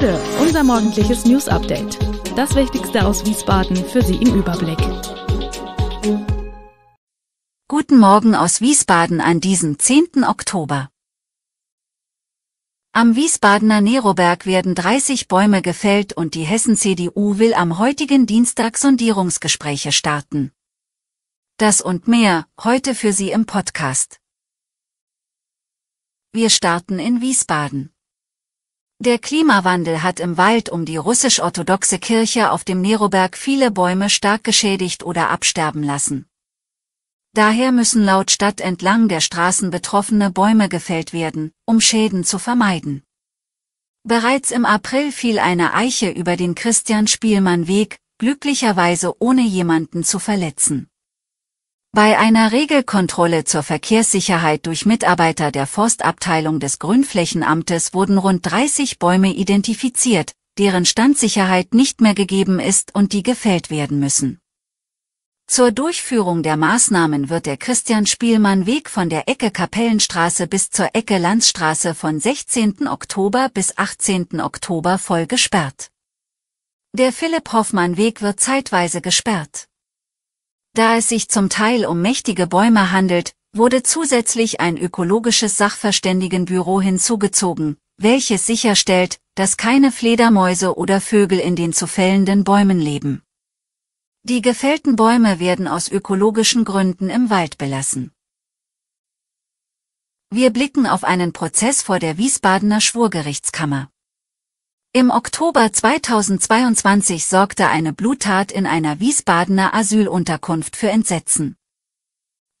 Gude, unser morgendliches News Update. Das Wichtigste aus Wiesbaden für Sie im Überblick. Guten Morgen aus Wiesbaden an diesem 10. Oktober. Am Wiesbadener Neroberg werden 30 Bäume gefällt und die Hessen-CDU will am heutigen Dienstag Sondierungsgespräche starten. Das und mehr, heute für Sie im Podcast. Wir starten in Wiesbaden. Der Klimawandel hat im Wald um die russisch-orthodoxe Kirche auf dem Neroberg viele Bäume stark geschädigt oder absterben lassen. Daher müssen laut Stadt entlang der Straßen betroffene Bäume gefällt werden, um Schäden zu vermeiden. Bereits im April fiel eine Eiche über den Christian-Spielmann-Weg, glücklicherweise ohne jemanden zu verletzen. Bei einer Regelkontrolle zur Verkehrssicherheit durch Mitarbeiter der Forstabteilung des Grünflächenamtes wurden rund 30 Bäume identifiziert, deren Standsicherheit nicht mehr gegeben ist und die gefällt werden müssen. Zur Durchführung der Maßnahmen wird der Christian Spielmann Weg von der Ecke Kapellenstraße bis zur Ecke Landstraße von 16. Oktober bis 18. Oktober voll gesperrt. Der Philipp Hoffmann Weg wird zeitweise gesperrt. Da es sich zum Teil um mächtige Bäume handelt, wurde zusätzlich ein ökologisches Sachverständigenbüro hinzugezogen, welches sicherstellt, dass keine Fledermäuse oder Vögel in den zu fällenden Bäumen leben. Die gefällten Bäume werden aus ökologischen Gründen im Wald belassen. Wir blicken auf einen Prozess vor der Wiesbadener Schwurgerichtskammer. Im Oktober 2022 sorgte eine Bluttat in einer Wiesbadener Asylunterkunft für Entsetzen.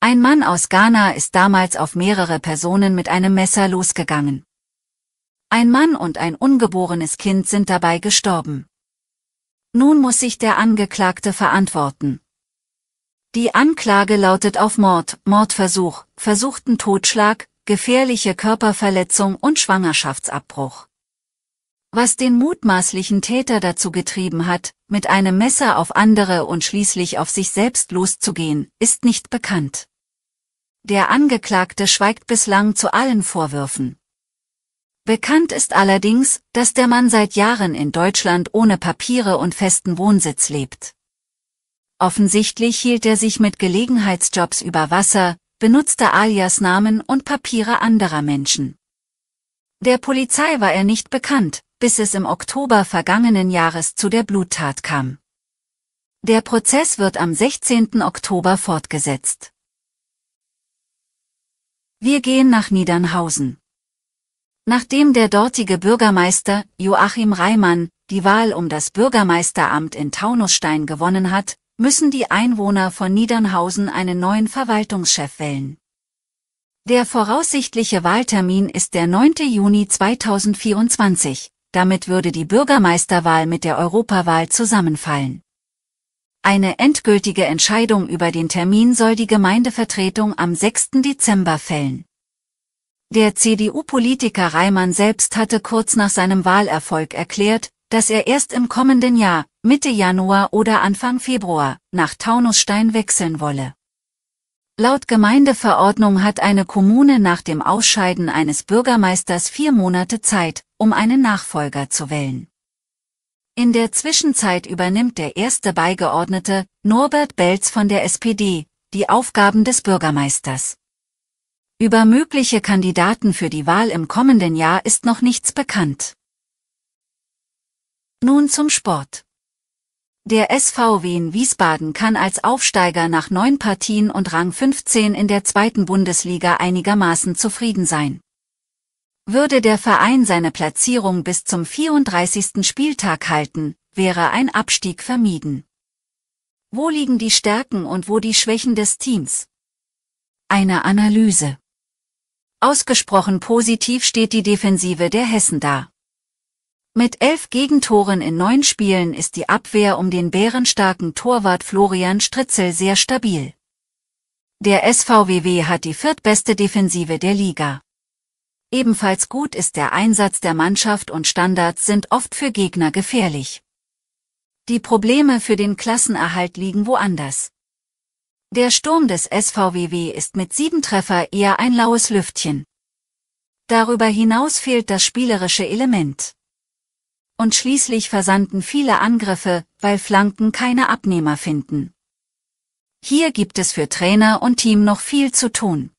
Ein Mann aus Ghana ist damals auf mehrere Personen mit einem Messer losgegangen. Ein Mann und ein ungeborenes Kind sind dabei gestorben. Nun muss sich der Angeklagte verantworten. Die Anklage lautet auf Mord, Mordversuch, versuchten Totschlag, gefährliche Körperverletzung und Schwangerschaftsabbruch was den mutmaßlichen Täter dazu getrieben hat, mit einem Messer auf andere und schließlich auf sich selbst loszugehen, ist nicht bekannt. Der Angeklagte schweigt bislang zu allen Vorwürfen. Bekannt ist allerdings, dass der Mann seit Jahren in Deutschland ohne Papiere und festen Wohnsitz lebt. Offensichtlich hielt er sich mit Gelegenheitsjobs über Wasser, benutzte Alias-Namen und Papiere anderer Menschen. Der Polizei war er nicht bekannt, bis es im Oktober vergangenen Jahres zu der Bluttat kam. Der Prozess wird am 16. Oktober fortgesetzt. Wir gehen nach Niedernhausen. Nachdem der dortige Bürgermeister Joachim Reimann die Wahl um das Bürgermeisteramt in Taunusstein gewonnen hat, müssen die Einwohner von Niedernhausen einen neuen Verwaltungschef wählen. Der voraussichtliche Wahltermin ist der 9. Juni 2024 damit würde die Bürgermeisterwahl mit der Europawahl zusammenfallen. Eine endgültige Entscheidung über den Termin soll die Gemeindevertretung am 6. Dezember fällen. Der CDU-Politiker Reimann selbst hatte kurz nach seinem Wahlerfolg erklärt, dass er erst im kommenden Jahr, Mitte Januar oder Anfang Februar, nach Taunusstein wechseln wolle. Laut Gemeindeverordnung hat eine Kommune nach dem Ausscheiden eines Bürgermeisters vier Monate Zeit, um einen Nachfolger zu wählen. In der Zwischenzeit übernimmt der erste Beigeordnete, Norbert Belz von der SPD, die Aufgaben des Bürgermeisters. Über mögliche Kandidaten für die Wahl im kommenden Jahr ist noch nichts bekannt. Nun zum Sport. Der SV Wien Wiesbaden kann als Aufsteiger nach neun Partien und Rang 15 in der zweiten Bundesliga einigermaßen zufrieden sein. Würde der Verein seine Platzierung bis zum 34. Spieltag halten, wäre ein Abstieg vermieden. Wo liegen die Stärken und wo die Schwächen des Teams? Eine Analyse. Ausgesprochen positiv steht die Defensive der Hessen da. Mit elf Gegentoren in neun Spielen ist die Abwehr um den bärenstarken Torwart Florian Stritzel sehr stabil. Der SVWW hat die viertbeste Defensive der Liga. Ebenfalls gut ist der Einsatz der Mannschaft und Standards sind oft für Gegner gefährlich. Die Probleme für den Klassenerhalt liegen woanders. Der Sturm des SVWW ist mit sieben Treffer eher ein laues Lüftchen. Darüber hinaus fehlt das spielerische Element und schließlich versanden viele Angriffe, weil Flanken keine Abnehmer finden. Hier gibt es für Trainer und Team noch viel zu tun.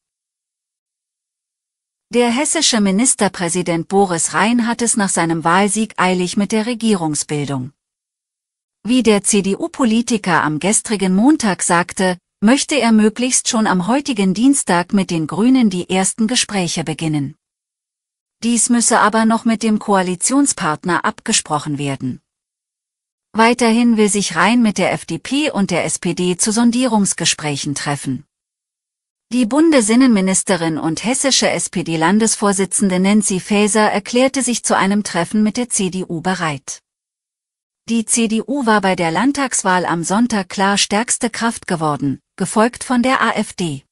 Der hessische Ministerpräsident Boris Rhein hat es nach seinem Wahlsieg eilig mit der Regierungsbildung. Wie der CDU-Politiker am gestrigen Montag sagte, möchte er möglichst schon am heutigen Dienstag mit den Grünen die ersten Gespräche beginnen. Dies müsse aber noch mit dem Koalitionspartner abgesprochen werden. Weiterhin will sich Rhein mit der FDP und der SPD zu Sondierungsgesprächen treffen. Die Bundesinnenministerin und hessische SPD-Landesvorsitzende Nancy Faeser erklärte sich zu einem Treffen mit der CDU bereit. Die CDU war bei der Landtagswahl am Sonntag klar stärkste Kraft geworden, gefolgt von der AfD.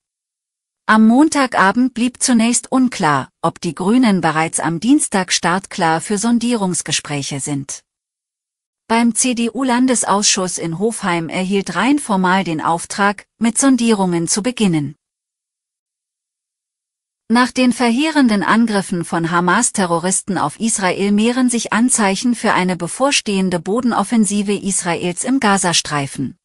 Am Montagabend blieb zunächst unklar, ob die Grünen bereits am Dienstag startklar für Sondierungsgespräche sind. Beim CDU-Landesausschuss in Hofheim erhielt rein formal den Auftrag, mit Sondierungen zu beginnen. Nach den verheerenden Angriffen von Hamas-Terroristen auf Israel mehren sich Anzeichen für eine bevorstehende Bodenoffensive Israels im Gazastreifen.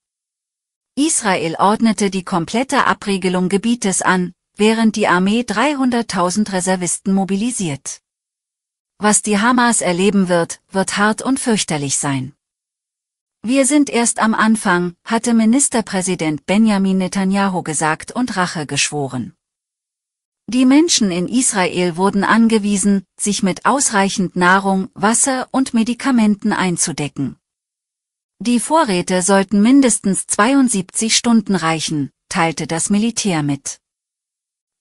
Israel ordnete die komplette Abregelung Gebietes an, während die Armee 300.000 Reservisten mobilisiert. Was die Hamas erleben wird, wird hart und fürchterlich sein. Wir sind erst am Anfang, hatte Ministerpräsident Benjamin Netanyahu gesagt und Rache geschworen. Die Menschen in Israel wurden angewiesen, sich mit ausreichend Nahrung, Wasser und Medikamenten einzudecken. Die Vorräte sollten mindestens 72 Stunden reichen, teilte das Militär mit.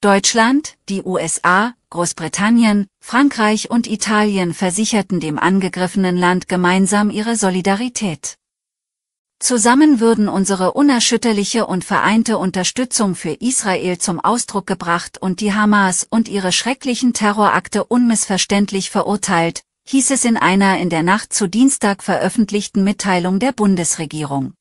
Deutschland, die USA, Großbritannien, Frankreich und Italien versicherten dem angegriffenen Land gemeinsam ihre Solidarität. Zusammen würden unsere unerschütterliche und vereinte Unterstützung für Israel zum Ausdruck gebracht und die Hamas und ihre schrecklichen Terrorakte unmissverständlich verurteilt, hieß es in einer in der Nacht zu Dienstag veröffentlichten Mitteilung der Bundesregierung.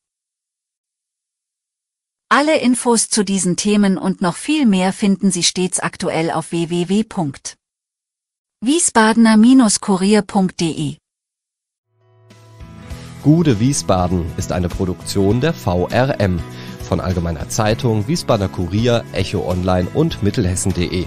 Alle Infos zu diesen Themen und noch viel mehr finden Sie stets aktuell auf www.wiesbadener-kurier.de. Gude Wiesbaden ist eine Produktion der VRM von Allgemeiner Zeitung, Wiesbadener Kurier, Echo Online und Mittelhessen.de.